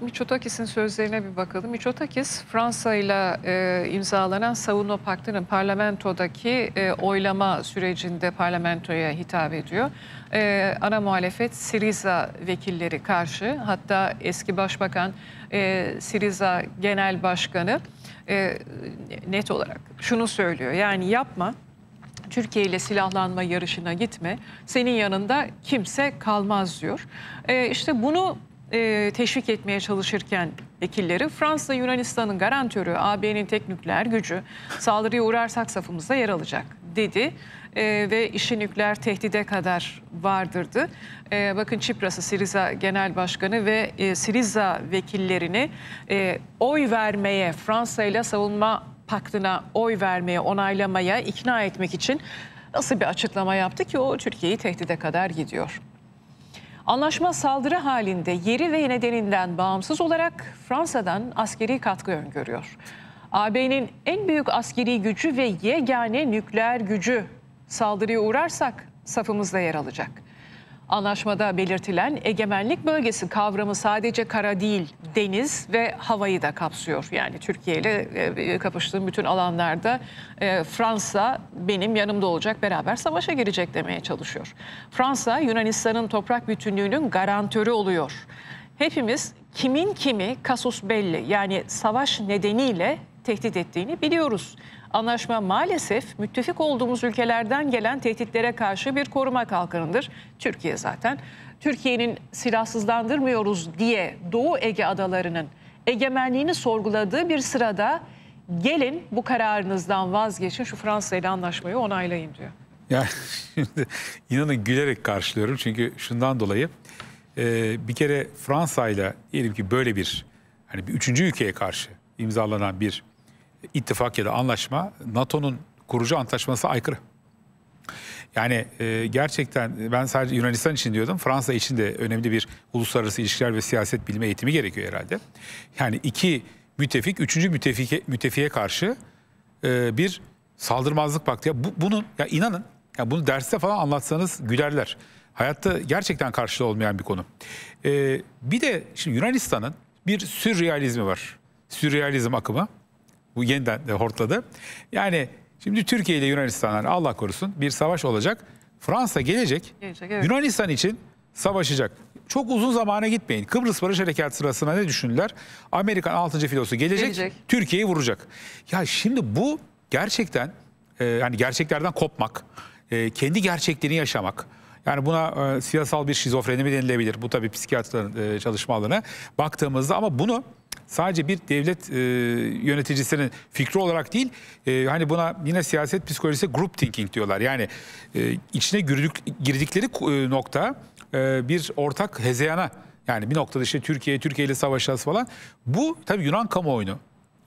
Mitsotakis'in sözlerine bir bakalım. Mitsotakis Fransa ile imzalanan savunma paktının parlamentodaki e, oylama sürecinde parlamentoya hitap ediyor. E, ana muhalefet Siriza vekilleri karşı hatta eski başbakan e, Siriza genel başkanı e, net olarak şunu söylüyor. Yani yapma Türkiye ile silahlanma yarışına gitme. Senin yanında kimse kalmaz diyor. E, işte bunu e, teşvik etmeye çalışırken vekilleri Fransa Yunanistan'ın garantörü AB'nin tek nükleer gücü saldırıya uğrarsak safımızda yer alacak dedi e, ve işi nükleer tehdide kadar vardırdı. E, bakın Çipras'ı Siriza Genel Başkanı ve e, Siriza vekillerini e, oy vermeye Fransa ile savunma paktına oy vermeye, onaylamaya, ikna etmek için nasıl bir açıklama yaptı ki o Türkiye'yi tehdide kadar gidiyor. Anlaşma saldırı halinde yeri ve nedeninden bağımsız olarak Fransa'dan askeri katkı öngörüyor. AB'nin en büyük askeri gücü ve yegane nükleer gücü saldırıya uğrarsak safımızda yer alacak.'' Anlaşmada belirtilen egemenlik bölgesi kavramı sadece kara değil, deniz ve havayı da kapsıyor. Yani Türkiye ile e, e, kapıştığım bütün alanlarda e, Fransa benim yanımda olacak, beraber savaşa girecek demeye çalışıyor. Fransa Yunanistan'ın toprak bütünlüğünün garantörü oluyor. Hepimiz kimin kimi kasus belli yani savaş nedeniyle tehdit ettiğini biliyoruz. Anlaşma maalesef müttefik olduğumuz ülkelerden gelen tehditlere karşı bir koruma kalkanıdır. Türkiye zaten Türkiye'nin silahsızlandırmıyoruz diye Doğu Ege adalarının egemenliğini sorguladığı bir sırada gelin bu kararınızdan vazgeçin şu Fransa ile anlaşmayı onaylayın diyor. Yani şimdi inanın gülerek karşılıyorum çünkü şundan dolayı e, bir kere Fransa ile diyelim ki böyle bir hani bir üçüncü ülkeye karşı imzalanan bir ittifak ya da anlaşma NATO'nun kurucu antlaşması aykırı. Yani e, gerçekten ben sadece Yunanistan için diyordum. Fransa için de önemli bir uluslararası ilişkiler ve siyaset bilme eğitimi gerekiyor herhalde. Yani iki müttefik, üçüncü müttefike, müttefiğe karşı e, bir saldırmazlık baktı. Ya bu, bunun ya inanın ya bunu derste falan anlatsanız gülerler. Hayatta gerçekten karşılığı olmayan bir konu. E, bir de şimdi Yunanistan'ın bir sürrealizmi var. Sürrealizm akımı. Bu yeniden hortladı. Yani şimdi Türkiye ile Yunanistanlar Allah korusun bir savaş olacak. Fransa gelecek. gelecek evet. Yunanistan için savaşacak. Çok uzun zamana gitmeyin. Kıbrıs Barış Harekatı sırasında ne düşündüler? Amerikan 6. filosu gelecek, gelecek. Türkiye'yi vuracak. Ya şimdi bu gerçekten e, yani gerçeklerden kopmak, e, kendi gerçekliğini yaşamak. Yani buna e, siyasal bir şizofreni mi denilebilir? Bu tabii psikiyatrların e, çalışma alanı baktığımızda ama bunu sadece bir devlet e, yöneticisinin fikri olarak değil e, hani buna yine siyaset psikolojisi group thinking diyorlar. Yani e, içine girdük, girdikleri e, nokta e, bir ortak hezeyana yani bir noktada işte Türkiye, Türkiye ile savaşacağız falan. Bu tabi Yunan kamuoyunu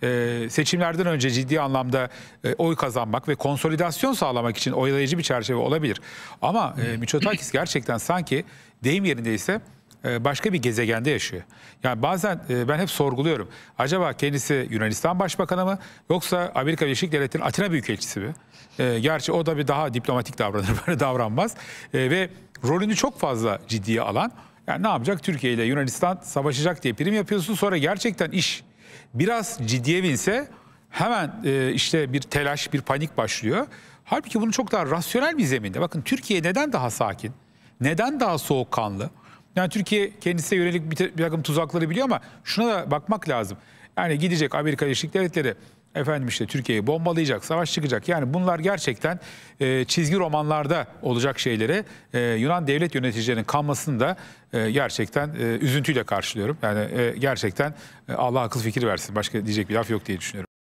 ee, seçimlerden önce ciddi anlamda e, oy kazanmak ve konsolidasyon sağlamak için oylayıcı bir çerçeve olabilir. Ama e, Miçotakis gerçekten sanki deyim yerindeyse e, başka bir gezegende yaşıyor. Yani bazen e, ben hep sorguluyorum. Acaba kendisi Yunanistan Başbakanı mı yoksa Amerika Birleşik Devletleri'nin Atina Büyükelçisi mi? E, gerçi o da bir daha diplomatik davranır, böyle davranmaz. Ve rolünü çok fazla ciddiye alan, yani ne yapacak Türkiye ile Yunanistan savaşacak diye prim yapıyorsun. Sonra gerçekten iş biraz ciddiye binse hemen işte bir telaş, bir panik başlıyor. Halbuki bunu çok daha rasyonel bir zeminde. Bakın Türkiye neden daha sakin? Neden daha soğukkanlı? Yani Türkiye kendisine yönelik bir, bir takım tuzakları biliyor ama şuna da bakmak lazım. Yani gidecek Amerika Birleşik Devletleri efendim işte Türkiye'yi bombalayacak, savaş çıkacak. Yani bunlar gerçekten e, çizgi romanlarda olacak şeylere e, Yunan devlet yöneticilerinin kanmasını da e, gerçekten e, üzüntüyle karşılıyorum. Yani e, gerçekten e, Allah akıl fikir versin. Başka diyecek bir laf yok diye düşünüyorum.